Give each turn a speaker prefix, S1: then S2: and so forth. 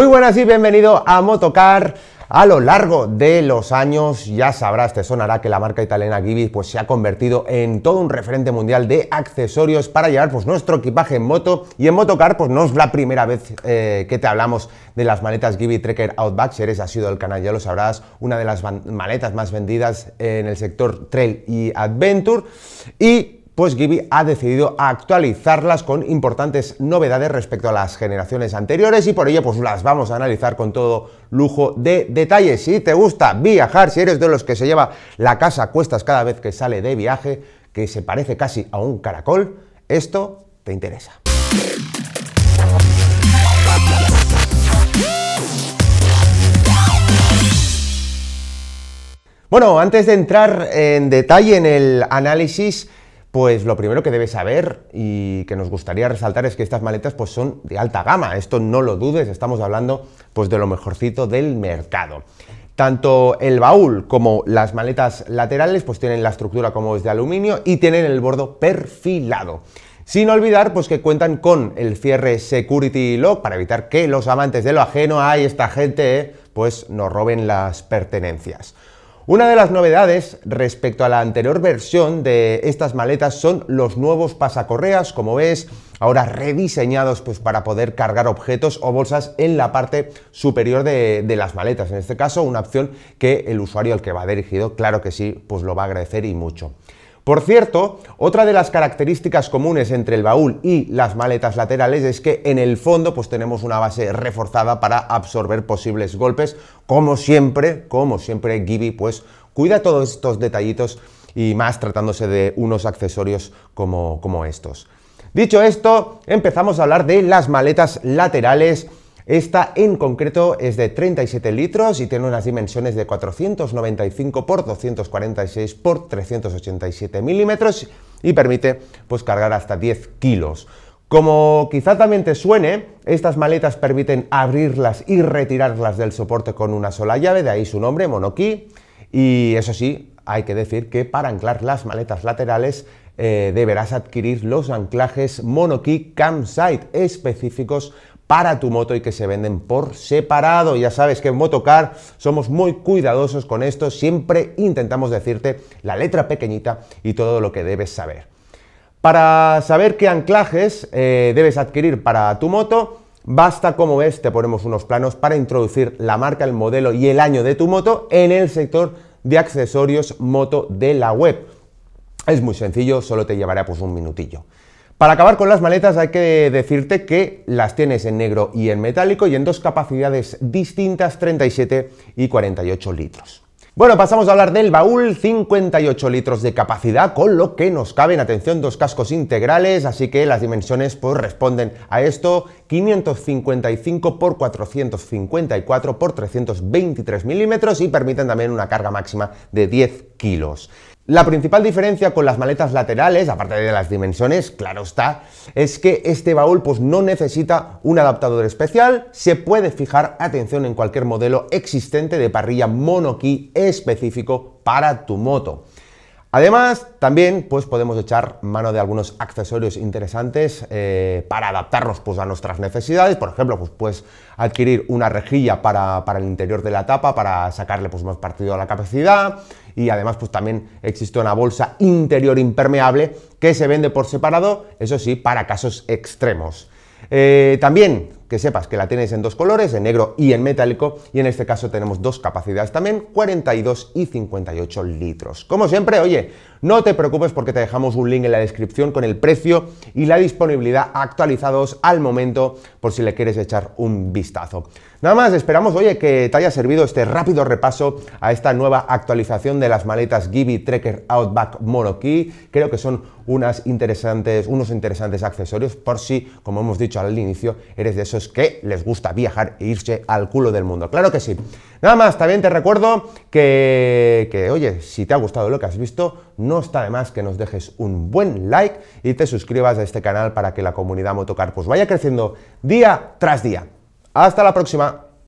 S1: Muy buenas y bienvenido a Motocar. A lo largo de los años, ya sabrás, te sonará que la marca italiana Gibbs pues, se ha convertido en todo un referente mundial de accesorios para llevar pues, nuestro equipaje en moto. Y en Motocar, pues no es la primera vez eh, que te hablamos de las maletas Gibby Trekker Outback. Si ha sido el canal, ya lo sabrás, una de las maletas más vendidas en el sector trail y adventure. Y pues Givi ha decidido actualizarlas con importantes novedades respecto a las generaciones anteriores y por ello pues las vamos a analizar con todo lujo de detalles. Si te gusta viajar, si eres de los que se lleva la casa cuestas cada vez que sale de viaje, que se parece casi a un caracol, esto te interesa. Bueno, antes de entrar en detalle en el análisis, pues lo primero que debes saber y que nos gustaría resaltar es que estas maletas pues son de alta gama, esto no lo dudes, estamos hablando pues de lo mejorcito del mercado. Tanto el baúl como las maletas laterales pues tienen la estructura como es de aluminio y tienen el bordo perfilado. Sin olvidar pues que cuentan con el cierre Security Lock para evitar que los amantes de lo ajeno, hay esta gente, eh", pues nos roben las pertenencias. Una de las novedades respecto a la anterior versión de estas maletas son los nuevos pasacorreas, como ves, ahora rediseñados pues, para poder cargar objetos o bolsas en la parte superior de, las maletas. En este caso, una opción que el usuario al que va dirigido, claro que sí, pues lo va a agradecer y mucho. Por cierto, otra de las características comunes entre el baúl y las maletas laterales es que en el fondo pues tenemos una base reforzada para absorber posibles golpes, como siempre, como siempre Gibby pues cuida todos estos detallitos y más tratándose de unos accesorios como, como estos. Dicho esto, empezamos a hablar de las maletas laterales esta en concreto es de 37 litros y tiene unas dimensiones de 495 x 246 x 387 milímetros y permite pues, cargar hasta 10 kilos. Como quizá también te suene, estas maletas permiten abrirlas y retirarlas del soporte con una sola llave, de ahí su nombre, Monokey, y eso sí, hay que decir que para anclar las maletas laterales eh, deberás adquirir los anclajes Monokey Campsite específicos para tu moto y que se venden por separado. Ya sabes que en Motocar somos muy cuidadosos con esto, siempre intentamos decirte la letra pequeñita y todo lo que debes saber. Para saber qué anclajes eh, debes adquirir para tu moto, basta como ves, te ponemos unos planos para introducir la marca, el modelo y el año de tu moto en el sector de accesorios moto de la web. Es muy sencillo, solo te llevará pues un minutillo. Para acabar con las maletas hay que decirte que las tienes en negro y en metálico y en dos capacidades distintas, 37 y 48 litros. Bueno, pasamos a hablar del baúl, 58 litros de capacidad, con lo que nos caben, atención, dos cascos integrales, así que las dimensiones corresponden pues, responden a esto, 555 x 454 x 323 milímetros y permiten también una carga máxima de 10 kilos. La principal diferencia con las maletas laterales, aparte de las dimensiones, claro está, es que este baúl pues, no necesita un adaptador especial, se puede fijar atención en cualquier modelo existente de parrilla monoquí específico para tu moto. Además, también pues, podemos echar mano de algunos accesorios interesantes eh, para adaptarnos pues, a nuestras necesidades. Por ejemplo, pues, puedes adquirir una rejilla para, el interior de la tapa, para sacarle pues, más partido a la capacidad. Y además, pues, también existe una bolsa interior impermeable que se vende por separado, eso sí, para casos extremos. Eh, también que sepas que la tienes en dos colores, en negro y en metálico, y en este caso tenemos dos capacidades también, 42 y 58 litros. Como siempre, oye, no te preocupes porque te dejamos un link en la descripción con el precio y la disponibilidad actualizados al momento por si le quieres echar un vistazo. Nada más, esperamos, oye, que te haya servido este rápido repaso a esta nueva actualización de las maletas Gibi Trekker Outback Key, Creo que son unas interesantes, unos interesantes accesorios por si, como hemos dicho al inicio, eres de esos que les gusta viajar e irse al culo del mundo. Claro que sí. Nada más, también te recuerdo que, que oye, si te ha gustado lo que has visto, no está de más que nos dejes un buen like y te suscribas a este canal para que la comunidad Motocar pues vaya creciendo día tras día. Hasta la próxima.